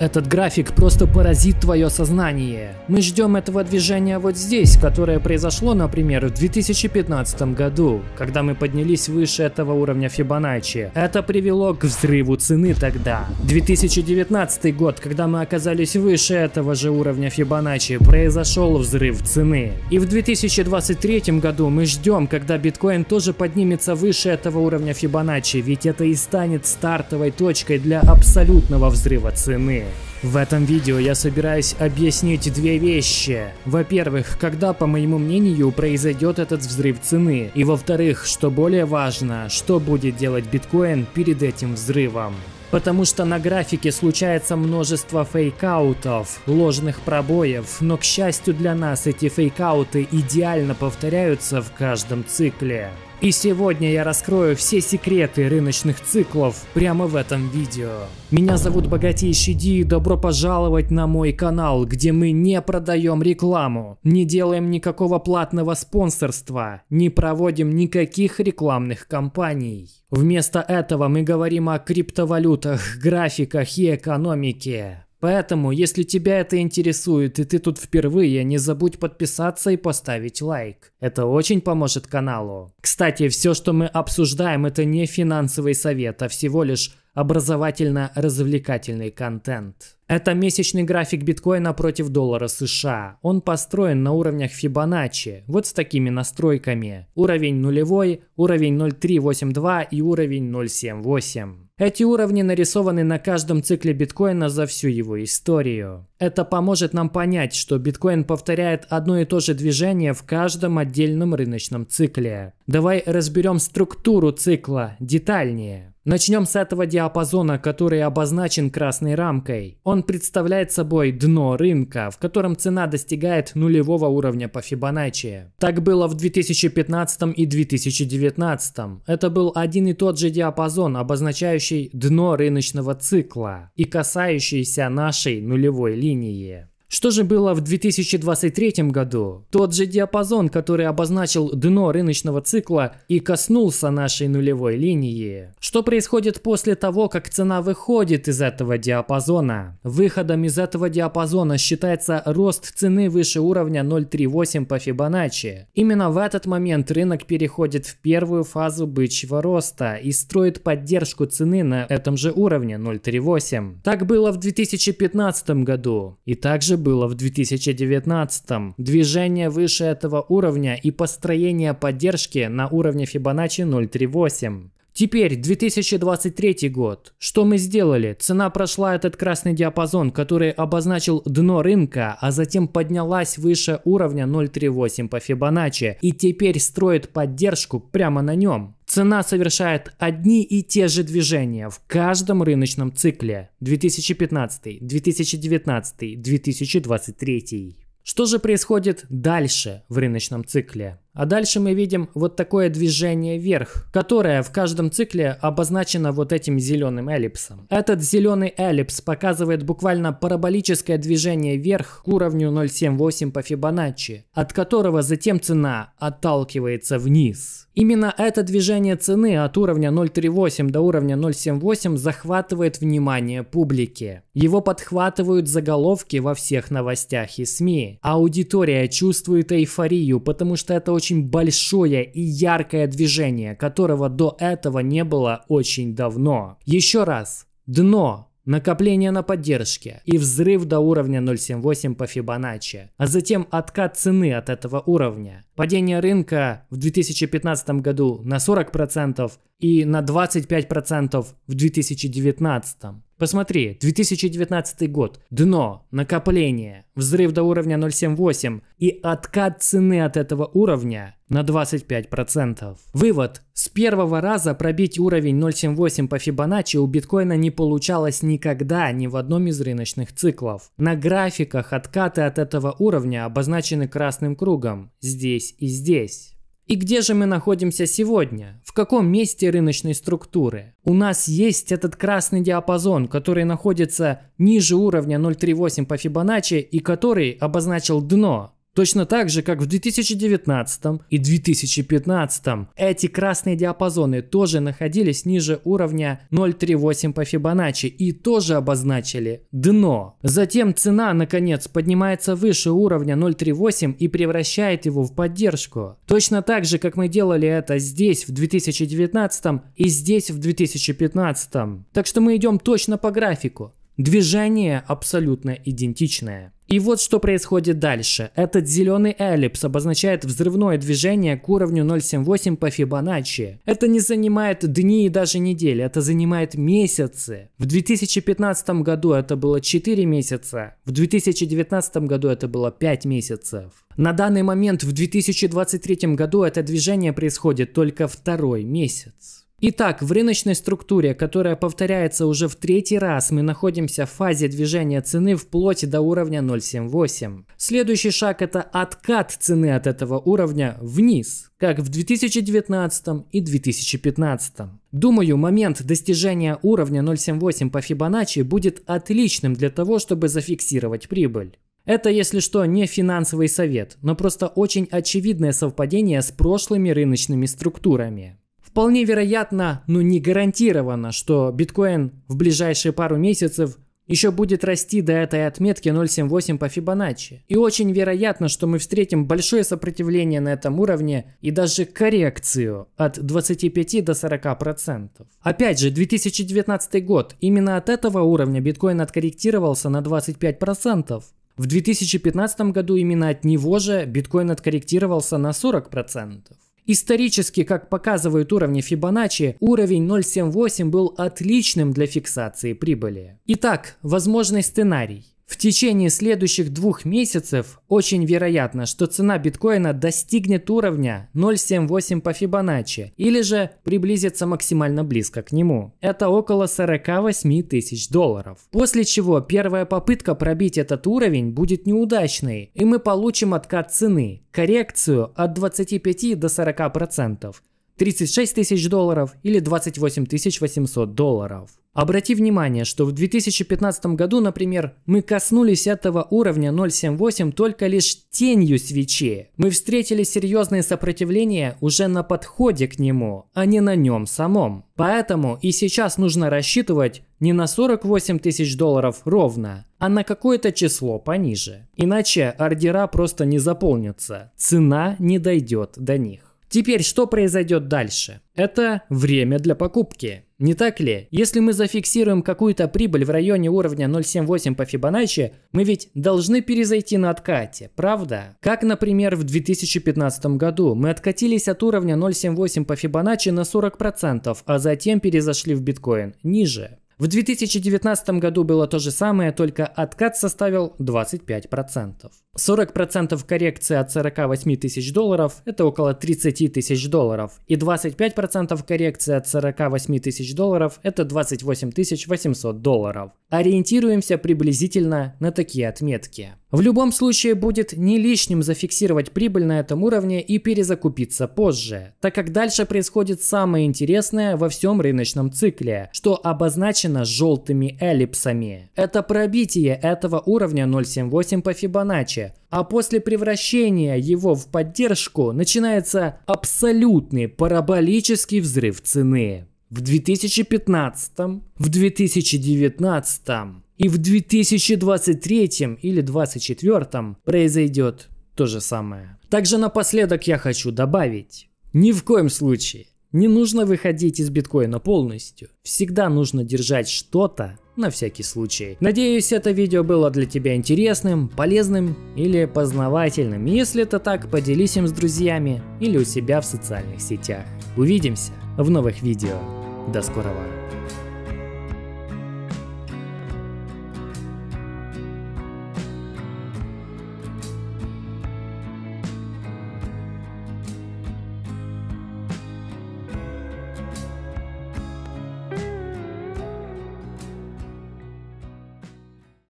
Этот график просто поразит твое сознание. Мы ждем этого движения вот здесь, которое произошло, например, в 2015 году, когда мы поднялись выше этого уровня Фибоначчи. Это привело к взрыву цены тогда. 2019 год, когда мы оказались выше этого же уровня Фибоначчи, произошел взрыв цены. И в 2023 году мы ждем, когда биткоин тоже поднимется выше этого уровня Фибоначчи, ведь это и станет стартовой точкой для абсолютного взрыва цены. В этом видео я собираюсь объяснить две вещи. Во-первых, когда, по моему мнению, произойдет этот взрыв цены. И во-вторых, что более важно, что будет делать биткоин перед этим взрывом. Потому что на графике случается множество фейкаутов, ложных пробоев, но к счастью для нас эти фейкауты идеально повторяются в каждом цикле. И сегодня я раскрою все секреты рыночных циклов прямо в этом видео. Меня зовут Богатейший Ди и добро пожаловать на мой канал, где мы не продаем рекламу, не делаем никакого платного спонсорства, не проводим никаких рекламных кампаний. Вместо этого мы говорим о криптовалютах, графиках и экономике. Поэтому, если тебя это интересует и ты тут впервые, не забудь подписаться и поставить лайк. Это очень поможет каналу. Кстати, все, что мы обсуждаем, это не финансовый совет, а всего лишь образовательно-развлекательный контент. Это месячный график биткоина против доллара США. Он построен на уровнях Фибоначчи, вот с такими настройками. Уровень нулевой, уровень 0.382 и уровень 0.78. Эти уровни нарисованы на каждом цикле биткоина за всю его историю. Это поможет нам понять, что биткоин повторяет одно и то же движение в каждом отдельном рыночном цикле. Давай разберем структуру цикла детальнее. Начнем с этого диапазона, который обозначен красной рамкой. Он он представляет собой дно рынка, в котором цена достигает нулевого уровня по Фибоначчи. Так было в 2015 и 2019. Это был один и тот же диапазон, обозначающий дно рыночного цикла и касающийся нашей нулевой линии. Что же было в 2023 году? Тот же диапазон, который обозначил дно рыночного цикла и коснулся нашей нулевой линии. Что происходит после того, как цена выходит из этого диапазона? Выходом из этого диапазона считается рост цены выше уровня 0.38 по Фибоначчи. Именно в этот момент рынок переходит в первую фазу бычьего роста и строит поддержку цены на этом же уровне 0.38. Так было в 2015 году и также было в 2019. м Движение выше этого уровня и построение поддержки на уровне Fibonacci 0.38. Теперь 2023 год. Что мы сделали? Цена прошла этот красный диапазон, который обозначил дно рынка, а затем поднялась выше уровня 0.38 по Фибоначчи и теперь строит поддержку прямо на нем. Цена совершает одни и те же движения в каждом рыночном цикле 2015, 2019, 2023. Что же происходит дальше в рыночном цикле? А дальше мы видим вот такое движение вверх, которое в каждом цикле обозначено вот этим зеленым эллипсом. Этот зеленый эллипс показывает буквально параболическое движение вверх к уровню 0.78 по Фибоначчи, от которого затем цена отталкивается вниз. Именно это движение цены от уровня 0.38 до уровня 0.78 захватывает внимание публики. Его подхватывают заголовки во всех новостях и СМИ. Аудитория чувствует эйфорию, потому что это очень большое и яркое движение, которого до этого не было очень давно. Еще раз. Дно накопление на поддержке и взрыв до уровня 0.78 по Фибоначчи, а затем откат цены от этого уровня, падение рынка в 2015 году на 40% и на 25% в 2019. Посмотри, 2019 год, дно, накопление, взрыв до уровня 0,78 и откат цены от этого уровня на 25%. Вывод. С первого раза пробить уровень 0.78 по Фибоначчи у биткоина не получалось никогда ни в одном из рыночных циклов. На графиках откаты от этого уровня обозначены красным кругом здесь и здесь. И где же мы находимся сегодня? В каком месте рыночной структуры? У нас есть этот красный диапазон, который находится ниже уровня 0.38 по Фибоначчи и который обозначил дно. Точно так же, как в 2019 и 2015 эти красные диапазоны тоже находились ниже уровня 0.38 по Фибоначчи и тоже обозначили дно. Затем цена, наконец, поднимается выше уровня 0.38 и превращает его в поддержку. Точно так же, как мы делали это здесь в 2019 и здесь в 2015. Так что мы идем точно по графику. Движение абсолютно идентичное. И вот что происходит дальше. Этот зеленый эллипс обозначает взрывное движение к уровню 0.78 по Фибоначчи. Это не занимает дни и даже недели, это занимает месяцы. В 2015 году это было 4 месяца, в 2019 году это было 5 месяцев. На данный момент в 2023 году это движение происходит только второй месяц. Итак, в рыночной структуре, которая повторяется уже в третий раз, мы находимся в фазе движения цены вплоть до уровня 0.78. Следующий шаг это откат цены от этого уровня вниз, как в 2019 и 2015. Думаю, момент достижения уровня 0.78 по Фибоначчи будет отличным для того, чтобы зафиксировать прибыль. Это, если что, не финансовый совет, но просто очень очевидное совпадение с прошлыми рыночными структурами. Вполне вероятно, но не гарантированно, что биткоин в ближайшие пару месяцев еще будет расти до этой отметки 0.78 по Фибоначчи. И очень вероятно, что мы встретим большое сопротивление на этом уровне и даже коррекцию от 25 до 40%. процентов. Опять же, 2019 год. Именно от этого уровня биткоин откорректировался на 25%. процентов. В 2015 году именно от него же биткоин откорректировался на 40%. процентов. Исторически, как показывают уровни Фибоначчи, уровень 0.78 был отличным для фиксации прибыли. Итак, возможный сценарий. В течение следующих двух месяцев очень вероятно, что цена биткоина достигнет уровня 0.78 по Фибоначчи или же приблизится максимально близко к нему. Это около 48 тысяч долларов. После чего первая попытка пробить этот уровень будет неудачной и мы получим откат цены, коррекцию от 25 до 40%. процентов. 36 тысяч долларов или 28 800 долларов. Обрати внимание, что в 2015 году, например, мы коснулись этого уровня 0.78 только лишь тенью свечи. Мы встретили серьезное сопротивление уже на подходе к нему, а не на нем самом. Поэтому и сейчас нужно рассчитывать не на 48 тысяч долларов ровно, а на какое-то число пониже. Иначе ордера просто не заполнятся, цена не дойдет до них. Теперь, что произойдет дальше? Это время для покупки. Не так ли? Если мы зафиксируем какую-то прибыль в районе уровня 0.78 по Фибоначчи, мы ведь должны перезайти на откате, правда? Как, например, в 2015 году мы откатились от уровня 0.78 по Фибоначчи на 40%, а затем перезашли в биткоин ниже. В 2019 году было то же самое, только откат составил 25%. 40% коррекции от 48 тысяч долларов – это около 30 тысяч долларов, и 25% коррекции от 48 тысяч долларов – это 28 800 долларов. Ориентируемся приблизительно на такие отметки. В любом случае будет не лишним зафиксировать прибыль на этом уровне и перезакупиться позже, так как дальше происходит самое интересное во всем рыночном цикле, что обозначено желтыми эллипсами. Это пробитие этого уровня 0.78 по Фибоначчи, а после превращения его в поддержку начинается абсолютный параболический взрыв цены. В 2015, в 2019 и в 2023 или 2024 произойдет то же самое. Также напоследок я хочу добавить. Ни в коем случае не нужно выходить из биткоина полностью. Всегда нужно держать что-то на всякий случай. Надеюсь, это видео было для тебя интересным, полезным или познавательным. Если это так, поделись им с друзьями или у себя в социальных сетях. Увидимся в новых видео. До скорого!